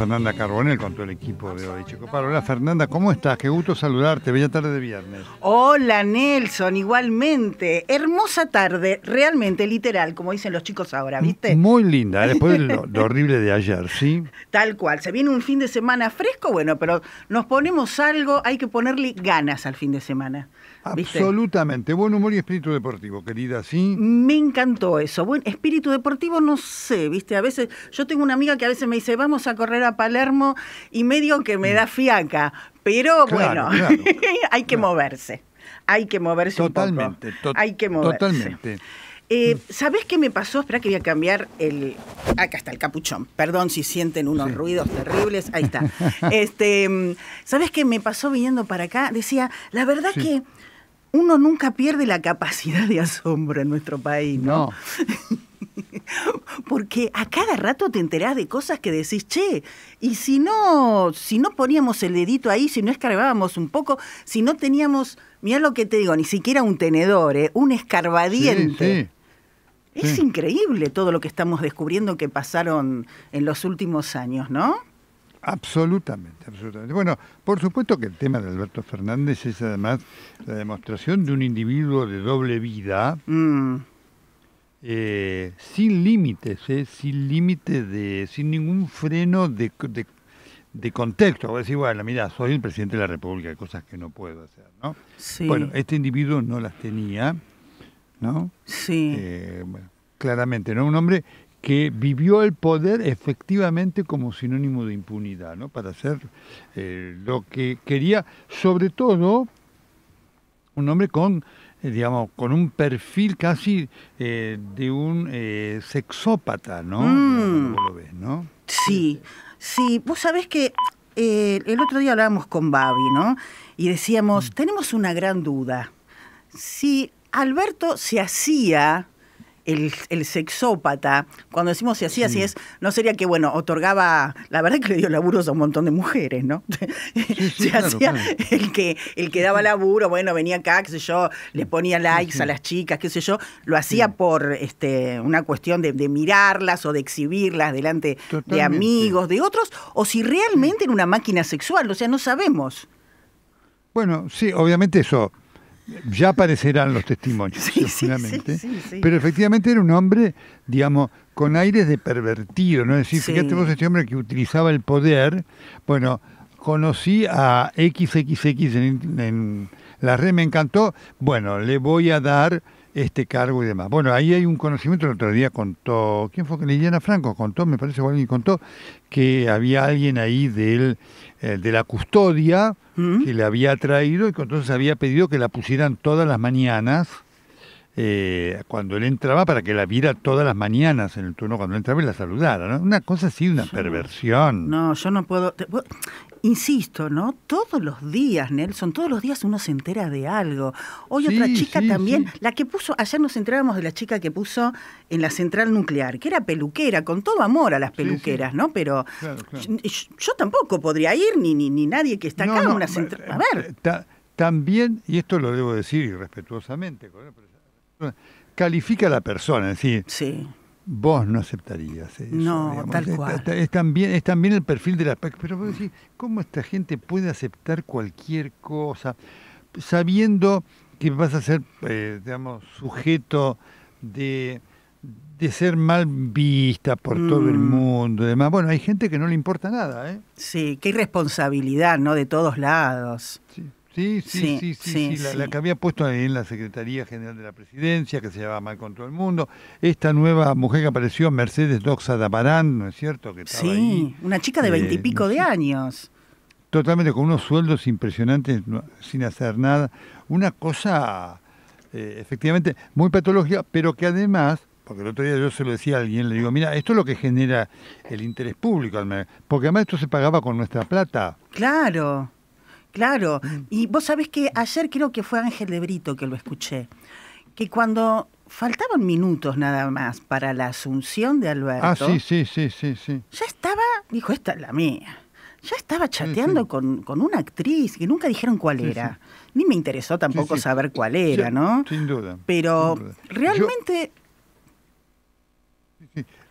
Fernanda Carbonel con todo el equipo de hoy, Hola Fernanda, ¿cómo estás? Qué gusto saludarte, bella tarde de viernes. Hola Nelson, igualmente. Hermosa tarde, realmente literal, como dicen los chicos ahora, ¿viste? Muy linda, ¿eh? después de lo horrible de ayer, ¿sí? Tal cual, se viene un fin de semana fresco, bueno, pero nos ponemos algo, hay que ponerle ganas al fin de semana. Absolutamente. Buen humor y espíritu deportivo, querida, ¿sí? Me encantó eso. Buen espíritu deportivo, no sé, ¿viste? A veces, yo tengo una amiga que a veces me dice, vamos a correr a Palermo y medio que me da mm. fiaca. Pero bueno, hay que moverse. Hay que moverse totalmente, un poco. hay que moverse. Totalmente. Eh, mm. ¿Sabés qué me pasó? Espera que voy a cambiar el. Acá está el capuchón. Perdón si sienten unos ruidos terribles. Ahí está. Este, mm, ¿Sabés qué me pasó viniendo para acá? Decía, la verdad que uno nunca pierde la capacidad de asombro en nuestro país, ¿no? Porque a cada rato te enterás de cosas que decís, che, y si no, si no poníamos el dedito ahí, si no escarbábamos un poco, si no teníamos, mirá lo que te digo, ni siquiera un tenedor, ¿eh? un escarbadiente. Es increíble todo lo que estamos descubriendo que pasaron en los últimos años, ¿no? Absolutamente, absolutamente. Bueno, por supuesto que el tema de Alberto Fernández es además la demostración de un individuo de doble vida, mm. eh, sin límites, eh, sin límite de, sin ningún freno de, contexto. Voy a decir, bueno, mira, soy el presidente de la República, hay cosas que no puedo hacer, ¿no? Bueno, este individuo no las tenía, ¿no? Sí. Eh, claramente, ¿no? Un hombre que vivió el poder efectivamente como sinónimo de impunidad, ¿no? para hacer eh, lo que quería, sobre todo un hombre con, eh, digamos, con un perfil casi eh, de un sexópata, mm. ¿no? Sí, sí, vos sabés que el otro día hablábamos con Babi, ¿no? Y decíamos, mm. tenemos una gran duda, si Alberto se hacía el, sexópata, cuando decimos si así, así es, no sería que, bueno, otorgaba, la verdad es que le dio laburos a un montón de mujeres, ¿no? hacía El, que, el que daba laburo, bueno, venía acá, qué sé yo, le ponía likes a las chicas, qué sé yo, lo hacía por este, una cuestión de, mirarlas o de exhibirlas delante de amigos, de otros, o si realmente era una máquina sexual, o sea, no sabemos. Bueno, sí, obviamente eso ya aparecerán los testimonios, Pero efectivamente era un hombre, digamos, con aires de pervertido, ¿no? Es decir, fíjate vos, este hombre que utilizaba el poder. Bueno, conocí a XXX en, la red, me encantó. Bueno, le voy a dar este cargo y demás. Bueno, ahí hay un conocimiento, el otro día contó, ¿quién fue Liliana Franco contó? Me parece que alguien contó que había alguien ahí del eh, de la custodia que le había traído y que entonces había pedido que la pusieran todas las mañanas eh, cuando él entraba para que la viera todas las mañanas en el turno cuando entraba y la saludara. ¿no? Una cosa así, una perversión. No, yo no puedo, Insisto, ¿no? Todos los días, Nelson, todos los días uno se entera de algo. Hoy otra chica también, la que puso, ayer nos enterábamos de la chica que puso en la central nuclear, que era peluquera, con todo amor a las peluqueras, ¿no? Pero Yo, tampoco podría ir, ni, ni, nadie que está acá en una eh, central. Eh, a ver. también, y esto lo debo decir irrespetuosamente, con Califica a la persona, es sí. vos no aceptarías No, tal cual. Es, también, es también el perfil de la... Pero vos decís, ¿cómo esta gente puede aceptar cualquier cosa sabiendo que vas a ser, eh, digamos, sujeto de ser mal vista por todo el mm. mundo y Bueno, hay gente que no le importa nada, ¿eh? Sí, qué irresponsabilidad, ¿no? De todos lados. Sí. Sí, sí, sí, sí, La, que había puesto en la Secretaría General de la Presidencia, que se llamaba Mal con todo el mundo. Esta nueva mujer que apareció, Mercedes Doxa Daparán, ¿no es cierto? Que sí, una chica de eh, veintipico de años. Totalmente, con unos sueldos impresionantes, sin hacer nada. Una cosa, eh, efectivamente, muy patológica, pero que además porque el otro día yo se lo decía a alguien, le digo, mira, esto es lo que genera el interés público, porque además esto se pagaba con nuestra plata. Claro. Claro, mm. y vos sabés que ayer creo que fue Ángel de Brito que lo escuché, que cuando faltaban minutos nada más para la asunción de Alberto. Ah, sí, sí, sí, sí, sí. Ya estaba, dijo, esta es la mía. Ya estaba chateando Con, con, una actriz que nunca dijeron cuál era. Ni me interesó tampoco saber cuál era, ¿no? Sin duda. Pero realmente...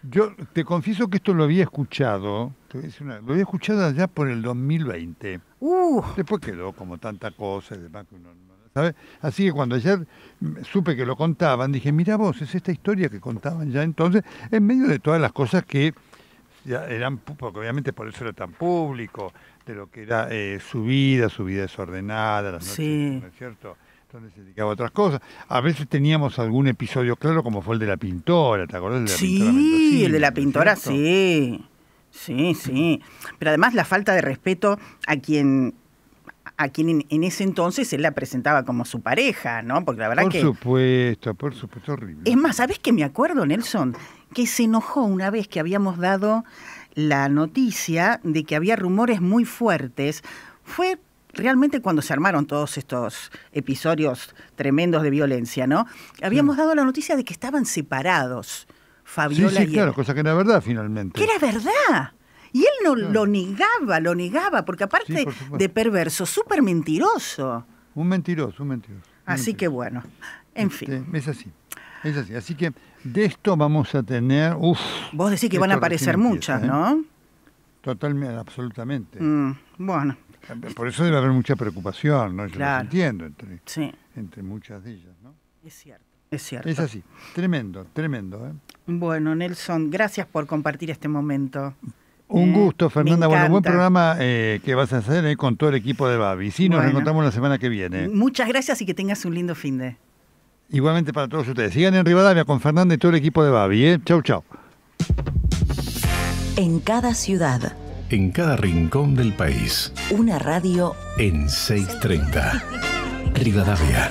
yo te confieso que esto lo había escuchado lo había escuchado ya por el 2020. Después quedó como tanta cosa y demás que uno ¿sabe? Así que cuando ayer supe que lo contaban, dije, mira vos, es esta historia que contaban ya entonces, en medio de todas las cosas que ya eran, porque obviamente por eso era tan público, de lo que era eh, su vida, su vida desordenada, las noches, ¿no es cierto? donde se dedicaba a otras cosas. A veces teníamos algún episodio claro, como fue el de la pintora, ¿te acordás? De la sí, el de la pintora, sí. Sí, sí. Pero además la falta de respeto a quien a quien en, ese entonces él la presentaba como su pareja, ¿no? Porque la verdad por que... supuesto, por supuesto, horrible. Es más, ¿sabes qué me acuerdo, Nelson? Que se enojó una vez que habíamos dado la noticia de que había rumores muy fuertes. Fue realmente cuando se armaron todos estos episodios tremendos de violencia, ¿no? Habíamos mm. dado la noticia de que estaban separados. Fabiola. Sí, sí, claro, cosa que era verdad finalmente. Que era verdad. Y él no lo negaba, lo negaba, porque aparte de perverso, súper mentiroso. Un mentiroso, un mentiroso. así que bueno, en este, fin. Es así, es así. Así que de esto vamos a tener... Uf, Vos decís que van a aparecer muchas, ¿eh? ¿no? Totalmente, absolutamente. Mm, bueno. Eh, por eso debe haber mucha preocupación, ¿no? Yo lo entiendo entre, entre muchas de ellas, ¿no? Es cierto, es cierto. Es así, tremendo, tremendo, ¿eh? Bueno, Nelson, gracias por compartir este momento. Un mm, gusto, Fernanda. Bueno, buen programa eh, que vas a hacer eh, con todo el equipo de Babi. Sí, nos encontramos la semana que viene. Muchas gracias y que tengas un lindo fin de. Igualmente para todos ustedes. Sigan en Rivadavia con Fernanda y todo el equipo de Babi. Eh. Chau, chau. En cada ciudad. En cada rincón del país. Una radio. En 630. Rivadavia.